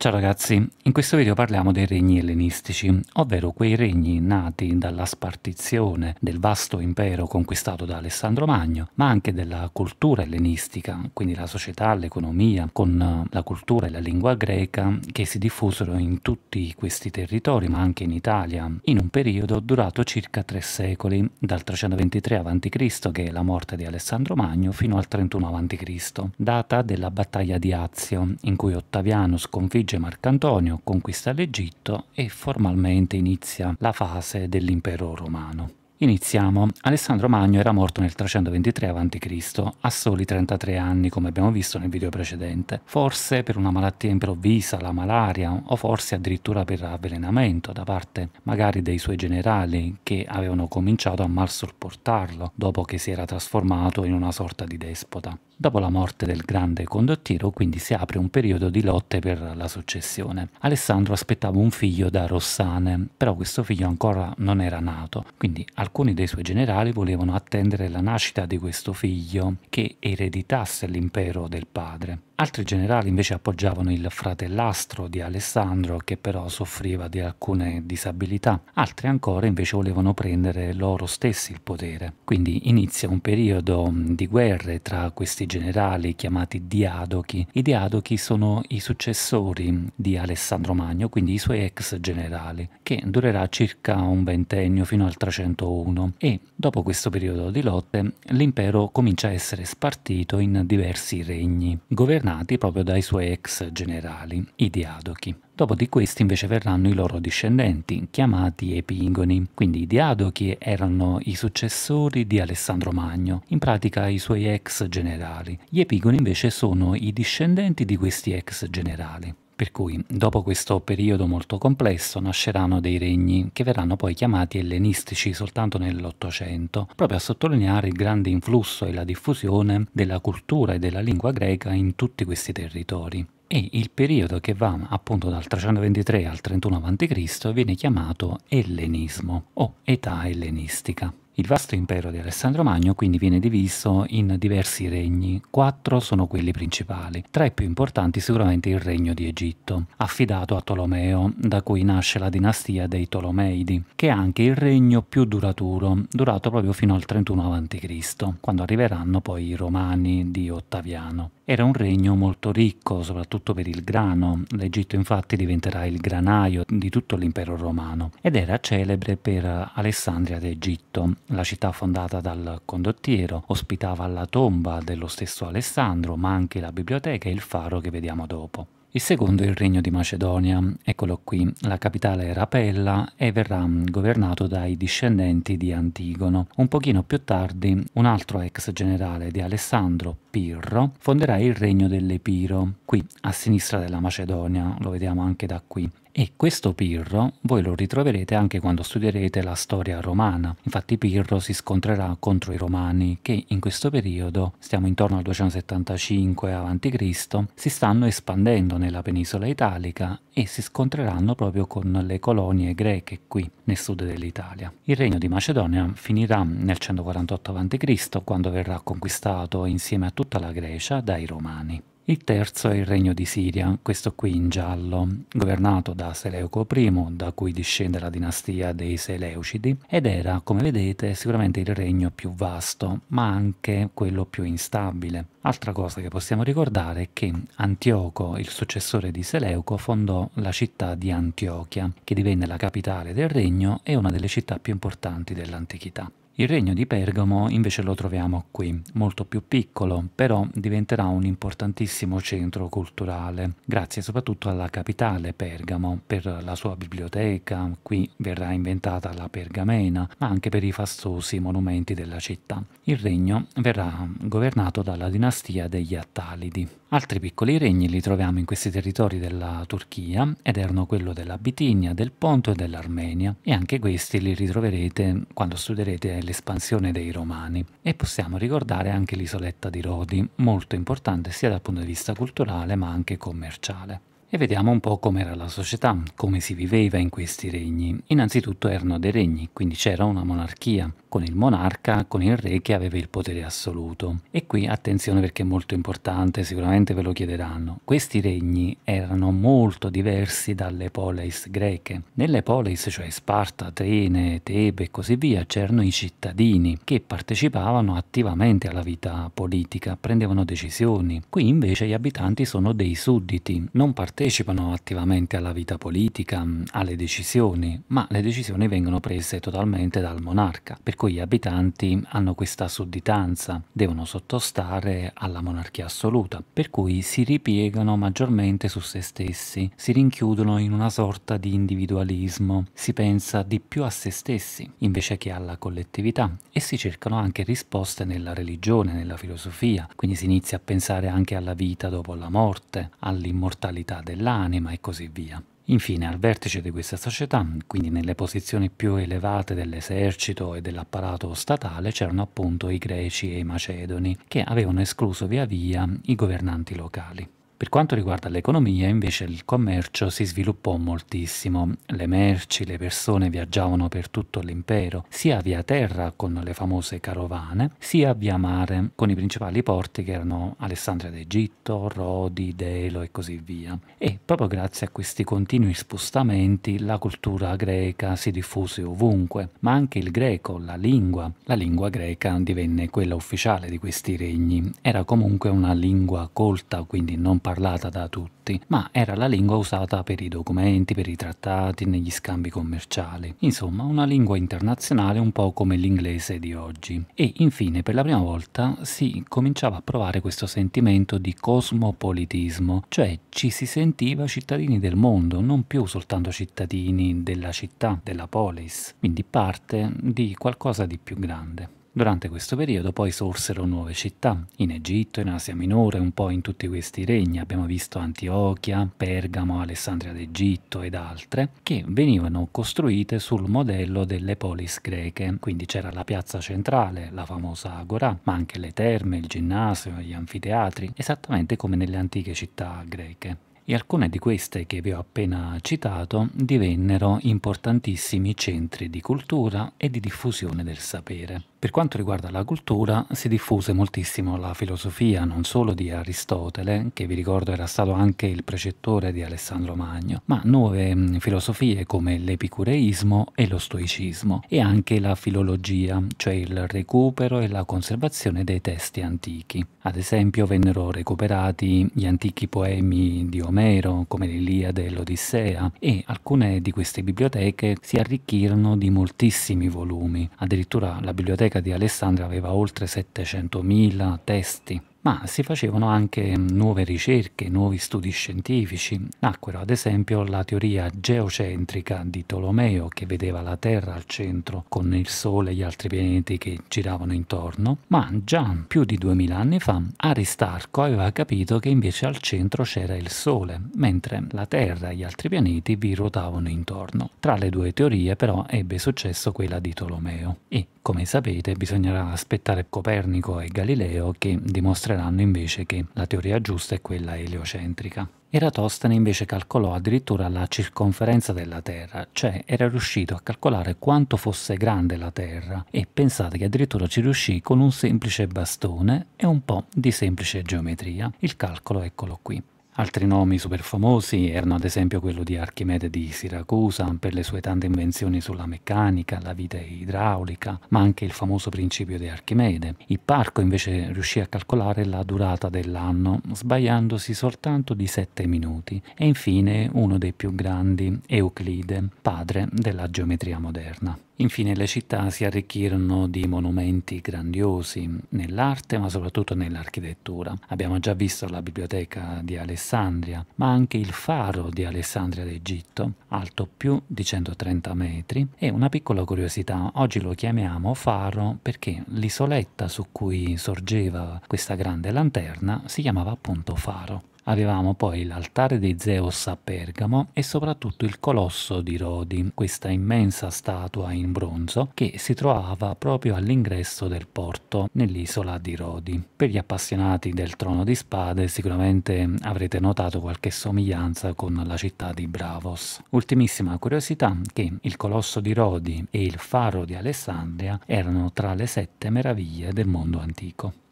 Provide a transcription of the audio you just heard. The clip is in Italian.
Ciao ragazzi, in questo video parliamo dei regni ellenistici, ovvero quei regni nati dalla spartizione del vasto impero conquistato da Alessandro Magno, ma anche della cultura ellenistica, quindi la società, l'economia, con eh, la cultura e la lingua greca che si diffusero in tutti questi territori, ma anche in Italia, in un periodo durato circa tre secoli, dal 323 a.C., che è la morte di Alessandro Magno, fino al 31 a.C., data della battaglia di Azio, in cui Ottaviano sconfigge sconfigge Marcantonio, conquista l'Egitto e formalmente inizia la fase dell'impero romano. Iniziamo. Alessandro Magno era morto nel 323 a.C., a soli 33 anni, come abbiamo visto nel video precedente. Forse per una malattia improvvisa, la malaria, o forse addirittura per avvelenamento da parte magari dei suoi generali che avevano cominciato a mal sopportarlo dopo che si era trasformato in una sorta di despota. Dopo la morte del grande condottiero quindi si apre un periodo di lotte per la successione. Alessandro aspettava un figlio da Rossane, però questo figlio ancora non era nato, quindi al alcuni dei suoi generali volevano attendere la nascita di questo figlio che ereditasse l'impero del padre. Altri generali invece appoggiavano il fratellastro di Alessandro che però soffriva di alcune disabilità, altri ancora invece volevano prendere loro stessi il potere. Quindi inizia un periodo mm, di guerre tra questi generali chiamati diadochi. I diadochi sono i successori mm, di Alessandro Magno, quindi i suoi ex generali, che durerà circa un ventennio fino al 301 e dopo questo periodo di lotte l'impero comincia a essere spartito in diversi regni. Governa governati proprio dai suoi ex generali, i Diadochi. Dopo di questi invece verranno i loro discendenti, chiamati epigoni. Quindi i Diadochi erano i successori di Alessandro Magno, in pratica i suoi ex generali. Gli epigoni invece sono i discendenti di questi ex generali. Per cui, dopo questo periodo molto complesso, nasceranno dei regni che verranno poi chiamati ellenistici soltanto nell'Ottocento, proprio a sottolineare il grande influsso e la diffusione della cultura e della lingua greca in tutti questi territori e il periodo che va appunto dal 323 al 31 a.C. viene chiamato ellenismo o età ellenistica. Il vasto impero di Alessandro Magno quindi viene diviso in diversi regni, quattro sono quelli principali, tra i più importanti sicuramente il regno di Egitto, affidato a Tolomeo, da cui nasce la dinastia dei Tolomeidi, che è anche il regno più duraturo, durato proprio fino al 31 a.C., quando arriveranno poi i Romani di Ottaviano. Era un regno molto ricco, soprattutto per il grano. L'Egitto infatti diventerà il granaio di tutto l'impero romano ed era celebre per Alessandria d'Egitto. La città fondata dal condottiero ospitava la tomba dello stesso Alessandro, ma anche la biblioteca e il faro che vediamo dopo. Il secondo è il regno di Macedonia, eccolo qui, la capitale era Pella e verrà governato dai discendenti di Antigono. Un pochino più tardi un altro ex generale di Alessandro, Pirro, fonderà il regno dell'Epiro, qui a sinistra della Macedonia, lo vediamo anche da qui, e questo Pirro voi lo ritroverete anche quando studierete la storia romana. Infatti Pirro si scontrerà contro i romani che in questo periodo, stiamo intorno al 275 a.C., si stanno espandendo nella penisola italica e si scontreranno proprio con le colonie greche qui nel sud dell'Italia. Il regno di Macedonia finirà nel 148 a.C. quando verrà conquistato insieme a tutta la Grecia dai romani. Il terzo è il regno di Siria, questo qui in giallo, governato da Seleuco I, da cui discende la dinastia dei Seleucidi, ed era, come vedete, sicuramente il regno più vasto, ma anche quello più instabile. Altra cosa che possiamo ricordare è che Antioco, il successore di Seleuco, fondò la città di Antiochia, che divenne la capitale del regno e una delle città più importanti dell'antichità. Il regno di Pergamo invece lo troviamo qui, molto più piccolo, però diventerà un importantissimo centro culturale, grazie soprattutto alla capitale Pergamo, per la sua biblioteca, qui verrà inventata la pergamena, ma anche per i fastosi monumenti della città. Il regno verrà governato dalla dinastia degli Attalidi. Altri piccoli regni li troviamo in questi territori della Turchia ed erano quello della Bitinia, del Ponto e dell'Armenia e anche questi li ritroverete quando studierete l'espansione dei Romani. E possiamo ricordare anche l'isoletta di Rodi, molto importante sia dal punto di vista culturale ma anche commerciale e vediamo un po' com'era la società, come si viveva in questi regni. Innanzitutto erano dei regni, quindi c'era una monarchia, con il monarca, con il re che aveva il potere assoluto. E qui attenzione perché è molto importante, sicuramente ve lo chiederanno. Questi regni erano molto diversi dalle polis greche. Nelle polis, cioè Sparta, Atene, Tebe e così via, c'erano i cittadini che partecipavano attivamente alla vita politica, prendevano decisioni. Qui invece gli abitanti sono dei sudditi, non partecipavano partecipano attivamente alla vita politica, alle decisioni, ma le decisioni vengono prese totalmente dal monarca, per cui gli abitanti hanno questa sudditanza, devono sottostare alla monarchia assoluta, per cui si ripiegano maggiormente su se stessi, si rinchiudono in una sorta di individualismo, si pensa di più a se stessi invece che alla collettività e si cercano anche risposte nella religione, nella filosofia, quindi si inizia a pensare anche alla vita dopo la morte, all'immortalità dell'anima e così via. Infine, al vertice di questa società, quindi nelle posizioni più elevate dell'esercito e dell'apparato statale, c'erano appunto i greci e i macedoni, che avevano escluso via via i governanti locali. Per quanto riguarda l'economia, invece, il commercio si sviluppò moltissimo. Le merci, le persone viaggiavano per tutto l'impero, sia via terra con le famose carovane, sia via mare con i principali porti che erano Alessandria d'Egitto, Rodi, Delo e così via. E proprio grazie a questi continui spostamenti la cultura greca si diffuse ovunque, ma anche il greco, la lingua. La lingua greca divenne quella ufficiale di questi regni. Era comunque una lingua colta, quindi non parlata da tutti, ma era la lingua usata per i documenti, per i trattati, negli scambi commerciali. Insomma, una lingua internazionale un po' come l'inglese di oggi. E infine, per la prima volta, si cominciava a provare questo sentimento di cosmopolitismo, cioè ci si sentiva cittadini del mondo, non più soltanto cittadini della città, della polis, quindi parte di qualcosa di più grande. Durante questo periodo poi sorsero nuove città, in Egitto, in Asia Minore, un po' in tutti questi regni, abbiamo visto Antiochia, Pergamo, Alessandria d'Egitto ed altre, che venivano costruite sul modello delle polis greche, quindi c'era la piazza centrale, la famosa agora, ma anche le terme, il ginnasio, gli anfiteatri, esattamente come nelle antiche città greche e alcune di queste che vi ho appena citato divennero importantissimi centri di cultura e di diffusione del sapere. Per quanto riguarda la cultura, si diffuse moltissimo la filosofia non solo di Aristotele, che vi ricordo era stato anche il precettore di Alessandro Magno, ma nuove mm, filosofie come l'epicureismo e lo stoicismo, e anche la filologia, cioè il recupero e la conservazione dei testi antichi. Ad esempio vennero recuperati gli antichi poemi di Omero, come l'Iliade e l'Odissea, e alcune di queste biblioteche si arricchirono di moltissimi volumi, addirittura la biblioteca biblioteca di Alessandria aveva oltre 700.000 testi ma si facevano anche nuove ricerche, nuovi studi scientifici. Nacquero ad esempio la teoria geocentrica di Tolomeo che vedeva la Terra al centro con il Sole e gli altri pianeti che giravano intorno, ma già più di 2000 anni fa Aristarco aveva capito che invece al centro c'era il Sole, mentre la Terra e gli altri pianeti vi ruotavano intorno. Tra le due teorie però ebbe successo quella di Tolomeo e, come sapete, bisognerà aspettare Copernico e Galileo che dimostreranno dimostreranno invece che la teoria giusta è quella eliocentrica. Eratostene invece calcolò addirittura la circonferenza della Terra, cioè era riuscito a calcolare quanto fosse grande la Terra e pensate che addirittura ci riuscì con un semplice bastone e un po' di semplice geometria. Il calcolo eccolo qui. Altri nomi super famosi erano ad esempio quello di Archimede di Siracusa per le sue tante invenzioni sulla meccanica, la vite idraulica, ma anche il famoso principio di Archimede. Ipparco invece riuscì a calcolare la durata dell'anno sbagliandosi soltanto di 7 minuti e infine uno dei più grandi, Euclide, padre della geometria moderna. Infine le città si arricchirono di monumenti grandiosi nell'arte ma soprattutto nell'architettura. Abbiamo già visto la biblioteca di Alessandria ma anche il faro di Alessandria d'Egitto, alto più di 130 metri e una piccola curiosità, oggi lo chiamiamo faro perché l'isoletta su cui sorgeva questa grande lanterna si chiamava appunto faro. Avevamo poi l'altare di Zeus a Pergamo e soprattutto il colosso di Rodi, questa immensa statua in bronzo che si trovava proprio all'ingresso del porto nell'isola di Rodi. Per gli appassionati del trono di spade sicuramente avrete notato qualche somiglianza con la città di Bravos. Ultimissima curiosità che il colosso di Rodi e il faro di Alessandria erano tra le sette meraviglie del mondo antico.